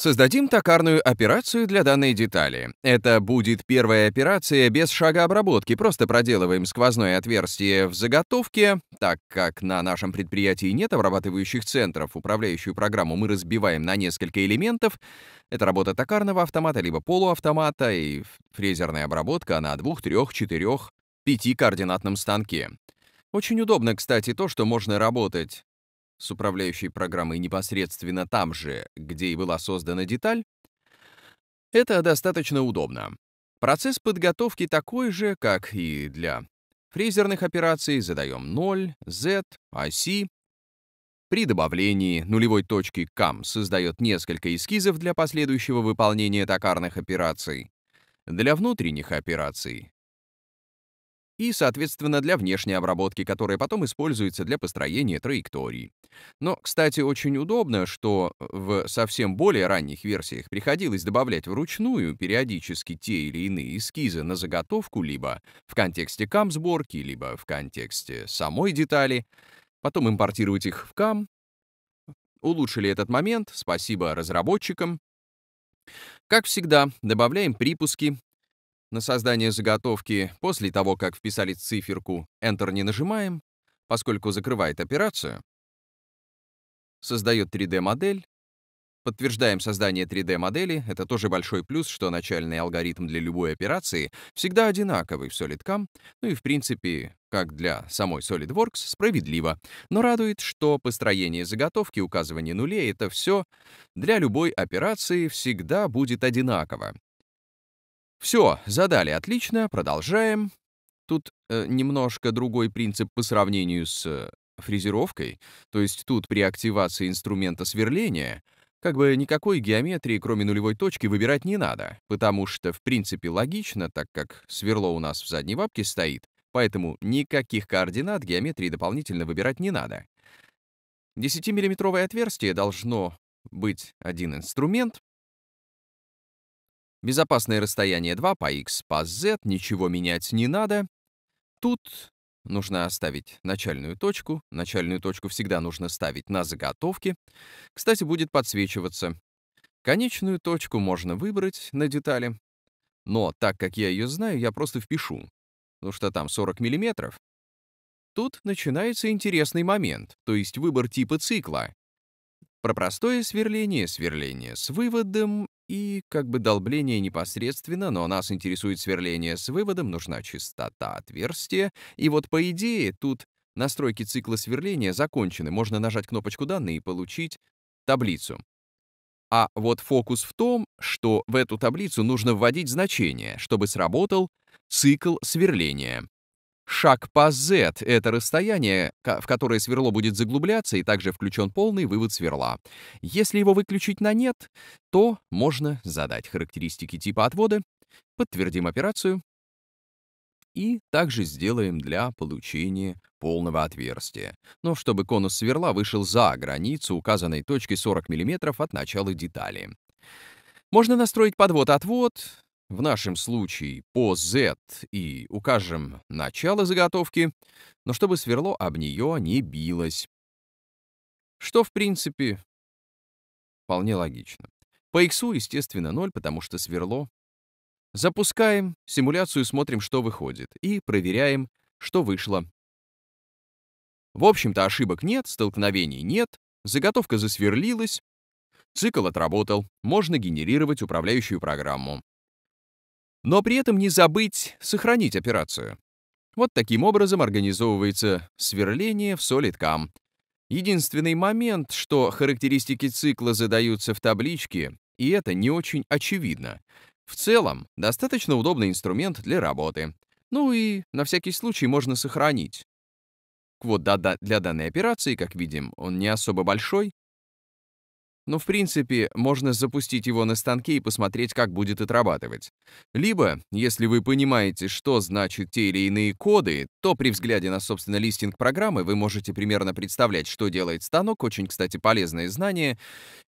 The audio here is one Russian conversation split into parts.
Создадим токарную операцию для данной детали. Это будет первая операция без шага обработки, просто проделываем сквозное отверстие в заготовке, так как на нашем предприятии нет обрабатывающих центров, управляющую программу мы разбиваем на несколько элементов. Это работа токарного автомата, либо полуавтомата, и фрезерная обработка на двух, трех, четырех, пяти координатном станке. Очень удобно, кстати, то, что можно работать с управляющей программой непосредственно там же, где и была создана деталь, это достаточно удобно. Процесс подготовки такой же, как и для фрезерных операций. Задаем 0, Z, оси. При добавлении нулевой точки CAM создает несколько эскизов для последующего выполнения токарных операций. Для внутренних операций и, соответственно, для внешней обработки, которая потом используется для построения траекторий. Но, кстати, очень удобно, что э, в совсем более ранних версиях приходилось добавлять вручную периодически те или иные эскизы на заготовку либо в контексте кам-сборки, либо в контексте самой детали, потом импортировать их в кам. Улучшили этот момент, спасибо разработчикам, как всегда, добавляем припуски на создание заготовки после того, как вписали циферку «Enter» не нажимаем, поскольку закрывает операцию, создает 3D-модель, подтверждаем создание 3D-модели, это тоже большой плюс, что начальный алгоритм для любой операции всегда одинаковый в SolidCam, ну и в принципе, как для самой SolidWorks, справедливо. Но радует, что построение заготовки, указывание нулей — это все для любой операции всегда будет одинаково. Все, задали отлично, продолжаем. Тут э, немножко другой принцип по сравнению с э, фрезеровкой, то есть тут при активации инструмента сверления как бы никакой геометрии, кроме нулевой точки, выбирать не надо, потому что, в принципе, логично, так как сверло у нас в задней бабке стоит, поэтому никаких координат геометрии дополнительно выбирать не надо. 10-миллиметровое отверстие должно быть один инструмент, Безопасное расстояние 2 по x по z, ничего менять не надо. Тут нужно оставить начальную точку. Начальную точку всегда нужно ставить на заготовке. Кстати, будет подсвечиваться. Конечную точку можно выбрать на детали. Но так как я ее знаю, я просто впишу. Ну что там 40 миллиметров. Тут начинается интересный момент, то есть выбор типа цикла. Про простое сверление, сверление с выводом и как бы долбление непосредственно, но нас интересует сверление с выводом, нужна частота отверстия. И вот по идее тут настройки цикла сверления закончены, можно нажать кнопочку «Данные» и получить таблицу. А вот фокус в том, что в эту таблицу нужно вводить значение, чтобы сработал цикл сверления. Шаг по Z — это расстояние, в которое сверло будет заглубляться, и также включен полный вывод сверла. Если его выключить на «нет», то можно задать характеристики типа отвода, подтвердим операцию и также сделаем для получения полного отверстия. Но чтобы конус сверла вышел за границу указанной точки 40 мм от начала детали. Можно настроить подвод-отвод, в нашем случае по Z и укажем начало заготовки, но чтобы сверло об нее не билось. Что, в принципе, вполне логично. По X, естественно, 0, потому что сверло. Запускаем симуляцию, смотрим, что выходит, и проверяем, что вышло. В общем-то, ошибок нет, столкновений нет, заготовка засверлилась, цикл отработал, можно генерировать управляющую программу но при этом не забыть сохранить операцию. Вот таким образом организовывается сверление в SolidCam. Единственный момент, что характеристики цикла задаются в табличке, и это не очень очевидно. В целом, достаточно удобный инструмент для работы. Ну и на всякий случай можно сохранить. Квот для данной операции, как видим, он не особо большой, но ну, в принципе, можно запустить его на станке и посмотреть, как будет отрабатывать. Либо, если вы понимаете, что значат те или иные коды, то при взгляде на, собственно, листинг программы вы можете примерно представлять, что делает станок, очень, кстати, полезное знание,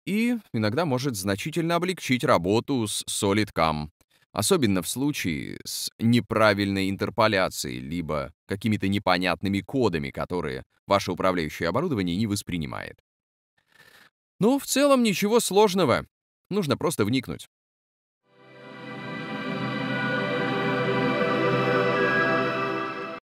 и иногда может значительно облегчить работу с SolidCam. Особенно в случае с неправильной интерполяцией, либо какими-то непонятными кодами, которые ваше управляющее оборудование не воспринимает. Ну, в целом ничего сложного. Нужно просто вникнуть.